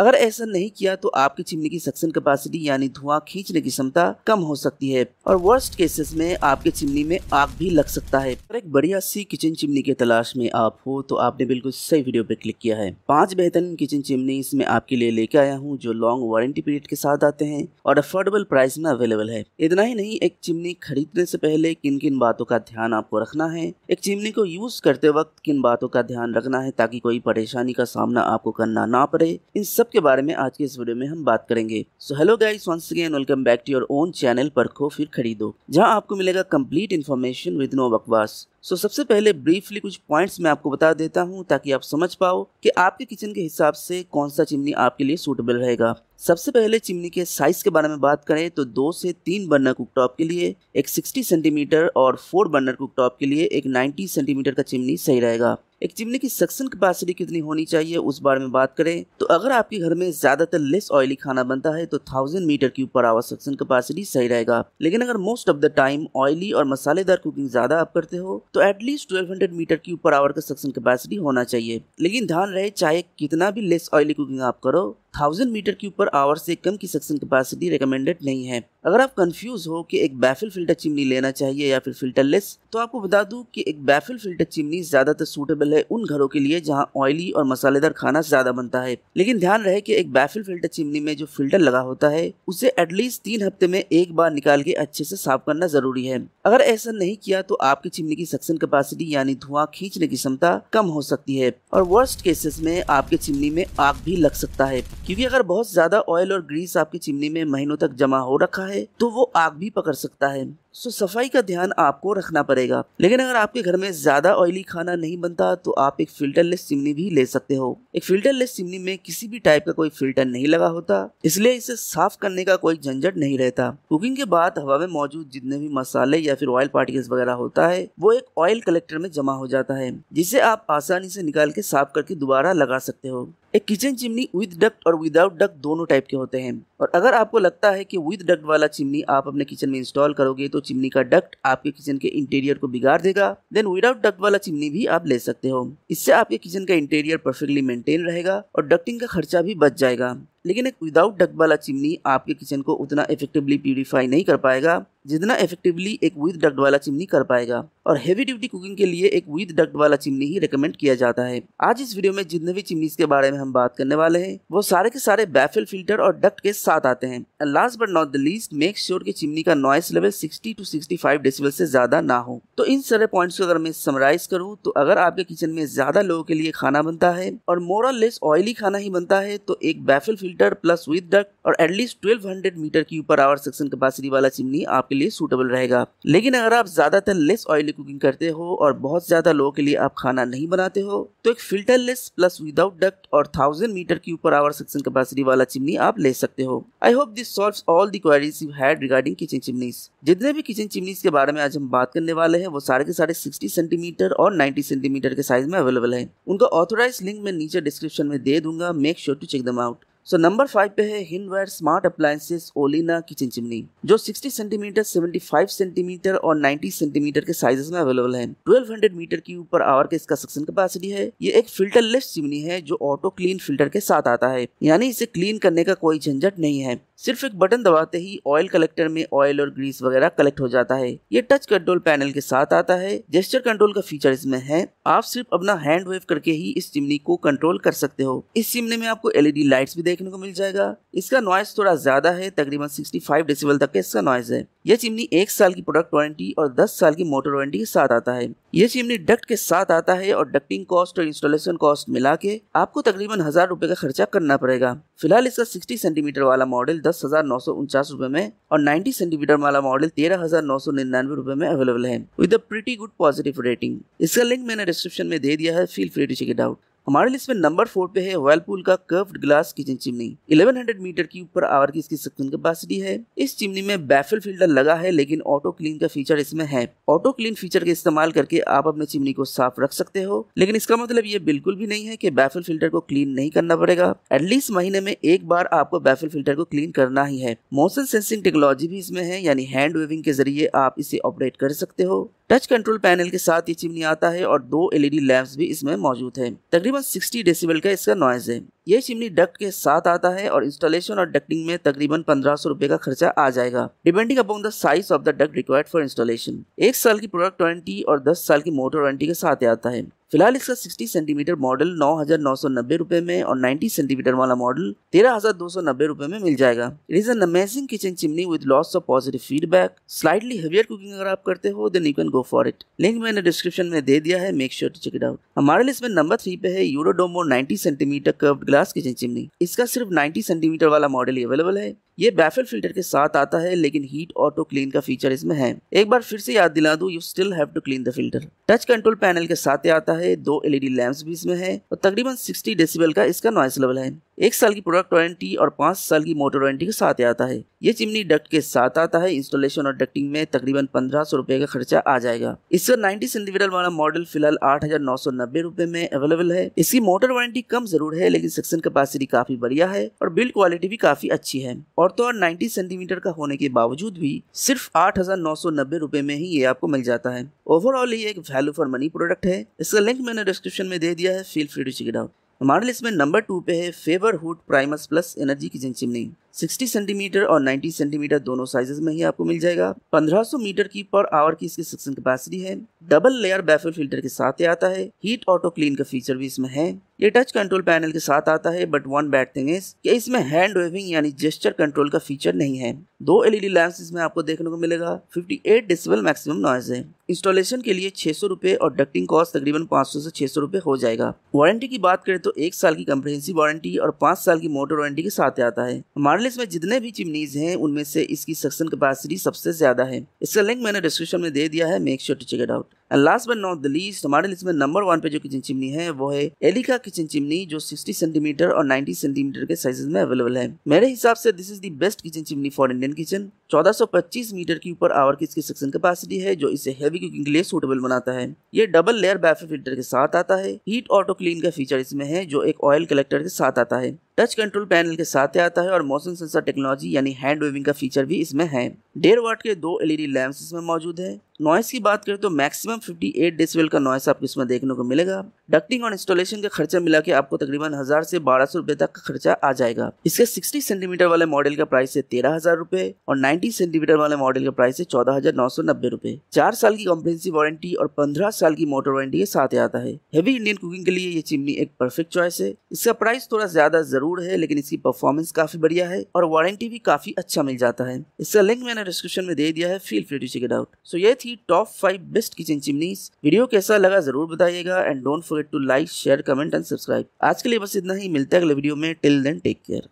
अगर ऐसा नहीं किया तो आपकी चिमनी की सक्सन कैपेसिटी यानी धुआं खींचने की क्षमता कम हो सकती है और वर्स्ट केसेस में आपके चिमनी में आग भी लग सकता है और एक बढ़िया सी किचन चिमनी की तलाश में आप हो तो आपने बिल्कुल सही वीडियो पे क्लिक किया है पांच बेहतरीन किचन चिमनी इसमें आपके लिए लेके आया हूँ जो लॉन्ग वारंटी पीरियड के साथ आते हैं और अफोर्डेबल प्राइस में अवेलेबल है इतना ही नहीं एक चिमनी खरीदने से पहले किन किन बातों का ध्यान आपको रखना है एक चिमनी को यूज करते वक्त किन बातों का ध्यान रखना है ताकि कोई परेशानी का सामना आपको करना ना पड़े इन सब सब के बारे में आज के इस वीडियो में हम बात करेंगे so hello guys once again welcome back to your own channel खो फिर खरीदो जहां आपको मिलेगा कंप्लीट इन्फॉर्मेशन विद नो बकवास सो so, सबसे पहले ब्रीफली कुछ पॉइंट्स मैं आपको बता देता हूँ ताकि आप समझ पाओ कि आपके किचन के हिसाब से कौन सा चिमनी आपके लिए सूटेबल रहेगा सबसे पहले चिमनी के साइज के बारे में बात करें तो दो से तीन बर्नर कुकटॉप के लिए एक 60 सेंटीमीटर और फोर बर्नर कुकटॉप के लिए एक 90 सेंटीमीटर का चिमनी सही रहेगा एक चिमनी की सक्सन कैपेसिटी कितनी होनी चाहिए उस बारे में बात करें तो अगर आपके घर में ज्यादातर लेस ऑयली खाना बनता है तो थाउजेंड मीटर के ऊपर आवा सक्सन कैपेसिटी सही रहेगा लेकिन अगर most of the time oily और मसालेदार कुकिंग ज्यादा आप करते हो तो तो एटलीस्ट 1200 मीटर की ऊपर आवर का सक्शन कैपेसिटी होना चाहिए लेकिन ध्यान रहे चाहे कितना भी लेस ऑयली कुकिंग आप करो थाउजेंड मीटर के ऊपर आवर से कम की सक्शन कैपेसिटी रिकमेंडेड नहीं है अगर आप कंफ्यूज हो कि एक बैफिल फिल्टर चिमनी लेना चाहिए या फिर फिल्टरलेस तो आपको बता दूं कि एक बैफिल फिल्टर चिमनी ज़्यादातर सूटेबल है उन घरों के लिए जहां ऑयली और मसालेदार खाना ज़्यादा बनता है लेकिन ध्यान रहे कि एक बैफिल फिल्टर चिमनी में जो फिल्टर लगा होता है उसे एटलीस्ट तीन हफ्ते में एक बार निकाल के अच्छे से साफ करना ज़रूरी है अगर ऐसा नहीं किया तो आपकी चिमनी की सक्सन कैपेसिटी यानी धुआं खींचने की क्षमता कम हो सकती है और वर्स्ट केसेस में आपकी चिमनी में आग भी लग सकता है क्यूँकी अगर बहुत ज़्यादा ऑयल और ग्रीस आपकी चिमनी में महीनों तक जमा हो रखा है तो वो आग भी पकड़ सकता है सो सफाई का ध्यान आपको रखना पड़ेगा लेकिन अगर आपके घर में ज़्यादा ऑयली खाना नहीं बनता तो आप एक फिल्टरलेस सिमनी भी ले सकते हो एक फिल्टरलेस सिमनी में किसी भी टाइप का कोई फिल्टर नहीं लगा होता इसलिए इसे साफ करने का कोई झंझट नहीं रहता कुकिंग के बाद हवा में मौजूद जितने भी मसाले या फिर ऑयल पार्टिकल्स वगैरह होता है वो एक ऑयल कलेक्टर में जमा हो जाता है जिसे आप आसानी से निकाल के साफ करके दोबारा लगा सकते हो एक किचन चिमनी विद डक्ट और विदाउट डक्ट दोनों टाइप के होते हैं और अगर आपको लगता है कि विद डक्ट वाला चिमनी आप अपने किचन में इंस्टॉल करोगे तो चिमनी का डक्ट आपके किचन के इंटीरियर को बिगाड़ देगा देन विदाउट डक्ट वाला चिमनी भी आप ले सकते हो इससे आपके किचन का इंटीरियर परफेक्टली मेंटेन रहेगा और डक्टिंग का खर्चा भी बच जाएगा लेकिन एक विदाउट डक वाला चिमनी आपके किचन को उतना इफेक्टिवली प्यूरिफाई नहीं कर पाएगा जितना इफेक्टिवली एक विद डक्ट वाला चिमनी कर पाएगा और हेवी ड्यूटी कुकिंग के लिए एक विद डक्ट वाला चिमनी ही रिकमेंड किया जाता है आज इस वीडियो में जितने भी चिमनीज के बारे में हम बात करने वाले हैं वो सारे के सारे बैफिल फिल्टर और डक्ट के साथ आते हैं last but not the least make sure की चिमनी का noise level sixty two five decibel से ज्यादा ना हो तो इन सारे पॉइंट को अगर मैं समराइज करूँ तो अगर आपके किचन में ज्यादा लोगों के लिए खाना बनता है और मोर लेस ऑयली खाना ही बनता है तो एक baffle filter plus with duct और एटलीस्ट ट्वेल्व हंड्रेड मीटर की ऊपर आवर सेक्शन कैपेसिटी वाला चिमनी आपके लिए सूटेबल रहेगा लेकिन अगर आप ज़्यादातर लेस ऑयली कुकिंग करते हो और बहुत ज़्यादा लोगों के लिए आप खाना नहीं बनाते हो तो एक filterless plus without duct और थाउजेंड मीटर की ऊपर आवर सक्शन कैपेसिटी वाला चिमनी आप ले सकते हो I hope this solves all the queries you had regarding kitchen chimneys जितने भी किचन चिमनीज के बारे में आज हम बात करने वाले हैं वो सारे के सारे सिक्सटी सेंटीमीटर और नाइन्टी सेंटीमीटर के साइज में अवेलेबल है उनका ऑथोराइज लिंक मैं नीचे डिस्क्रिप्शन में दे दूंगा make sure to check them out so number five पे है Hindware smart appliances Olina kitchen chimney जो 60 सेंटीमीटर 75 सेंटीमीटर और 90 सेंटीमीटर के साइजेस में अवेलेबल है 1200 मीटर की ऊपर आवर के इसका सक्सन कैपेसिटी है ये एक फिल्टरलेस चिमनी है जो ऑटो क्लीन फिल्टर के साथ आता है यानी इसे क्लीन करने का कोई झंझट नहीं है सिर्फ एक बटन दबाते ही ऑयल कलेक्टर में ऑयल और ग्रीस वगैरह कलेक्ट हो जाता है ये टच कंट्रोल पैनल के साथ आता है जेस्टर कंट्रोल का फीचर इसमें है आप सिर्फ अपना हैंड वेव करके ही इस चिमनी को कंट्रोल कर सकते हो इस चिमनी में आपको एलईडी लाइट्स भी देखने को मिल जाएगा इसका नॉइस थोड़ा ज्यादा है तकरीबन सिक्सटी डेसिबल तक का इसका नॉइस है यह चिमनी एक साल की प्रोडक्ट वारंटी और दस साल की मोटर वारंटी के साथ आता है यह चिमनी डक्ट के साथ आता है और डक्टिंग कॉस्ट और इंस्टॉलेशन कॉस्ट मिला के आपको तकरीबन हजार रुपए का खर्चा करना पड़ेगा फिलहाल इसका 60 सेंटीमीटर वाला मॉडल दस हजार नौ सौ उनचास रुपए में और 90 सेंटीमीटर वाला मॉडल तेरह हजार नौ सौ निन्यानवे रुपए में अवेलेबल है with a pretty good positive rating इसका लिंक मैंने डिस्क्रिप्शन में दे दिया है feel free to check it out हमारे लिस्ट में नंबर फोर पे है वेलपूल का curved glass kitchen chimney 1100 meter की ऊपर आवर की इसकी सक्शन कैपेसिटी है इस चिमनी में बैफल फिल्टर लगा है लेकिन ऑटो क्लीन का फीचर इसमें है ऑटो क्लीन फीचर के इस्तेमाल करके आप अपने चिमनी को साफ रख सकते हो लेकिन इसका मतलब ये बिल्कुल भी नहीं है की बैफल फिल्टर को क्लीन नहीं करना पड़ेगा एटलीस्ट महीने में एक बार आपको बैफल फिल्टर को क्लीन करना ही है मोशन सेंसिंग टेक्नोलॉजी भी इसमें है यानी हैंड वेविंग के जरिए आप इसे ऑपरेट कर सकते हो टच कंट्रोल पैनल के साथ ये चिमनी आता है और दो एलईडी लैम्प्स भी इसमें मौजूद है तकरीबन 60 डेसिबल का इसका नॉइज है ये चिमनी डक्ट के साथ आता है और इंस्टॉलेशन और डक्टिंग में तकरीबन पंद्रह सौ रुपए का खर्चा आ जाएगा depending upon the size of the duct required for installation एक साल की प्रोडक्ट वारंटी और दस साल की मोटर वारंटी के साथ आता है फिलहाल इसका 60 सेंटीमीटर मॉडल नौ हजार नौ सौ नब्बे रुपए में और 90 सेंटीमीटर वाला मॉडल तेरह हजार दो सौ नब्बे रुपए में मिल जाएगा it is an amazing kitchen chimney with lots of positive feedback slightly heavier cooking अगर आप करते हो then you can go for it link मैंने डिस्क्रिप्शन में दे दिया है make sure to check it out हमारे लिस्ट में नंबर थ्री पे है Eurodomo ninety centimeter curve glass kitchen chimney इसका सिर्फ नाइन्टी सेंटीमीटर वाला मॉडल ही अवेलेबल है ये बैफल फिल्टर के साथ आता है लेकिन हीट ऑटो क्लीन का फीचर इसमें है एक बार फिर से याद दिला दू you still have to clean the filter touch control panel के साथ आता है दो एलईडी लैंप्स भी इसमें है और तकरीबन 60 डेसिबल का इसका नॉइस लेवल है एक साल की प्रोडक्ट वारंटी और पाँच साल की मोटर वारंटी के साथ आता है ये चिमनी डक्ट के साथ आता है इंस्टॉलेशन और डक्टिंग में तकरीबन पंद्रह सौ रुपए का खर्चा आ जाएगा इसका 90 सेंटीमीटर वाला मॉडल फिलहाल आठ हजार नौ सौ नब्बे रुपए में अवेलेबल है इसकी मोटर वारंटी कम जरूर है लेकिन सेक्शन कैपेसिटी काफी बढ़िया है और बिल्ड क्वालिटी भी काफी अच्छी है और तो और नाइन्टी सेंटीमीटर का होने के बावजूद भी सिर्फ आठ हजार नौ सौ नब्बे रुपए में ही ये आपको मिल जाता है ओवरऑल ये एक वैल्यू फॉर मनी प्रोडक्ट है इसका लिंक मैंने डिस्क्रिप्शन में दे दिया है feel free to check it out हमारे लिस्ट में नंबर टू पे है Faber hood Primus plus energy kitchen chimney 60 centimeter और 90 सेंटीमीटर दोनों साइजेस में ही आपको मिल जाएगा 1500 मीटर की पर आवर की इसकी सक्सन कैपेसिटी है डबल लेयर बैफल फिल्टर के साथ ही आता है हीट ऑटो क्लीन का फीचर भी इसमें है ये टच कंट्रोल पैनल के साथ आता है but one bad thing is कि इसमें हैंड वेविंग यानी जेस्टर कंट्रोल का फीचर नहीं है दो एलईडी लैंप्स इसमें आपको देखने को मिलेगा 58 डिसबल मैक्सिमम नॉइज है इंस्टॉलेशन के लिए छह सौ और डक्टिंग कॉस्ट तकरीबन सौ से छह सौ हो जाएगा वारंटी की बात करें तो एक साल की कंप्रहेंसिव वारंटी और पांच साल की मोटर वारंटी के साथ आता है हमारे पैलेस में जितने भी चिमनीज हैं उनमें से इसकी सक्शन कैपेसिटी सबसे ज्यादा है इसका लिंक मैंने डिस्क्रिप्शन में दे दिया है make sure to check it out and last but not the least हमारे लिस्ट में नंबर वन पे जो किचन चिमनी है वो है एलिका किचन चिमनी जो 60 सेंटीमीटर और 90 सेंटीमीटर के साइजेस में अवेलेबल है मेरे हिसाब से this is the best kitchen chimney for Indian kitchen 1425 metre के ऊपर आवर की इसकी सेक्शन कैपेसिटी है जो इसे हैवी कुकिंग के लिए सूटेबल बनाता है ये डबल लेयर बैफे फिल्टर के साथ आता है हीट ऑटो क्लीन का फीचर इसमें है जो एक ऑयल कलेक्टर के साथ आता है टच कंट्रोल पैनल के साथ आता है और मोशन सेंसर टेक्नोलॉजी यानी हैंड वेविंग का फीचर भी इसमें है डेढ़ वाट के दो एलईडी लैंप्स इसमें मौजूद है नॉइस की बात करें तो मैक्सिमम 58 डेसिबल का नॉइस आपको इसमें देखने को मिलेगा डक्टिंग और इंस्टॉलेशन का खर्चा मिला के आपको तकरीबन हजार से बारह सौ रुपए तक का खर्चा आ जाएगा इसके सिक्सटी सेंटीमीटर वाले मॉडल का प्राइस है तेरह हजार रुपए और 90 सेंटीमीटर वाले मॉडल का प्राइस है चौदह हजार नौ सौ नब्बे रुपए चार साल की कॉम्प्रेंसिव वारंटी और पंद्रह साल की मोटर वारंटी के साथ आता है हेवी इंडियन कुकिंग के लिए ये चिमनी एक परफेक्ट चॉइस है इसका प्राइस थोड़ा ज्यादा जरूर है लेकिन इसकी परफॉर्मेंस काफी बढ़िया है और वारंटी भी काफी अच्छा मिल जाता है इसका लिंक मैंने डिस्क्रिप्शन में दे दिया है feel free to check it out so ये थी top five best kitchen chimney video कैसा लगा जरूर बताइएगा and don't forget to like share comment and subscribe आज के लिए बस इतना ही मिलता है अगले वीडियो में टिल देन टेक केयर